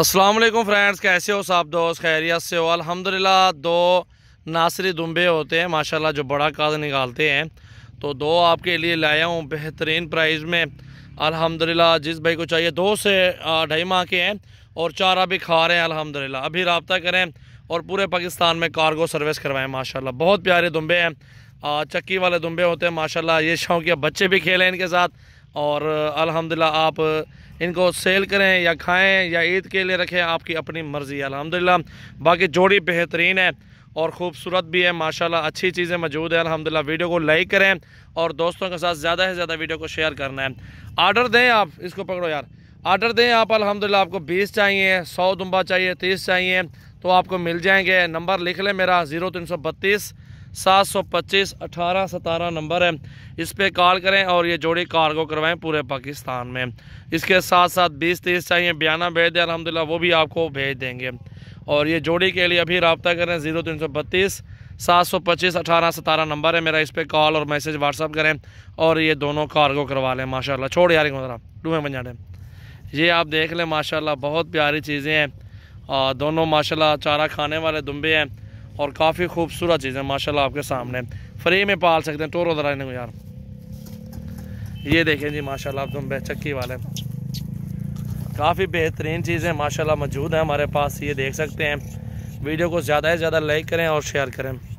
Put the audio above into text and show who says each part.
Speaker 1: Aslam friends कैसे हो साहब दोस्त खैरियत से हो अलहमदिल्ला दो नासरी दुम्बे होते हैं माशाल्लाह जो बड़ा काज निकालते हैं तो दो आपके लिए लाया हूँ बेहतरीन प्राइस में अलहमदिल्ला जिस भाई को चाहिए दो से ढाई माह के हैं और चारा भी खा रहे हैं अलहमदिल्ला अभी रबता करें और पूरे पाकिस्तान में कार्गो सर्विस करवाएँ माशा बहुत प्यारे दुम्बे हैं चक्की वाले दुम्बे होते हैं माशा ये शौकिया बच्चे भी खेलें इनके साथ और अल्हम्दुलिल्लाह आप इनको सेल करें या खाएं या ईद के लिए रखें आपकी अपनी मर्ज़ी अल्हम्दुलिल्लाह बाकी जोड़ी बेहतरीन है और ख़ूबसूरत भी है माशाल्लाह अच्छी चीज़ें मौजूद हैं अल्हम्दुलिल्लाह वीडियो को लाइक करें और दोस्तों के साथ ज़्यादा से ज़्यादा वीडियो को शेयर करना है आर्डर दें आप इसको पकड़ो यार आर्डर दें आप अलहमदिल्ला आपको बीस चाहिए सौ दुम्बा चाहिए तीस चाहिए तो आपको मिल जाएंगे नंबर लिख लें मेरा ज़ीरो तीन सौ बत्तीस सात सौ पच्चीस अठारह सतारह नंबर है इस पर कॉल करें और ये जोड़ी कार्गो करवाएं पूरे पाकिस्तान में इसके साथ साथ बीस तीस चाहिए बयाना भेज दें अलहमदिल्ला वो भी आपको भेज देंगे और ये जोड़ी के लिए अभी रबता करें ज़ीरो तीन सौ बत्तीस सात सौ पच्चीस अठारह सतारह नंबर है मेरा इस पर कॉल और मैसेज व्हाट्सअप करें और ये दोनों कार्गो करवा लें माशा छोड़ यार ज़रा डूबे बन ये आप देख लें माशा बहुत प्यारी चीज़ें हैं और दोनों माशा चारा खाने वाले दुम्बे हैं और काफ़ी खूबसूरत चीज़ें माशाल्लाह आपके सामने फ्री में पाल सकते हैं टोरो दराने को यार ये देखें जी माशाल्लाह आप तुम चक्की वाले काफ़ी बेहतरीन चीज़ें माशाल्लाह मौजूद हैं हमारे पास ये देख सकते हैं वीडियो को ज़्यादा से ज़्यादा लाइक करें और शेयर करें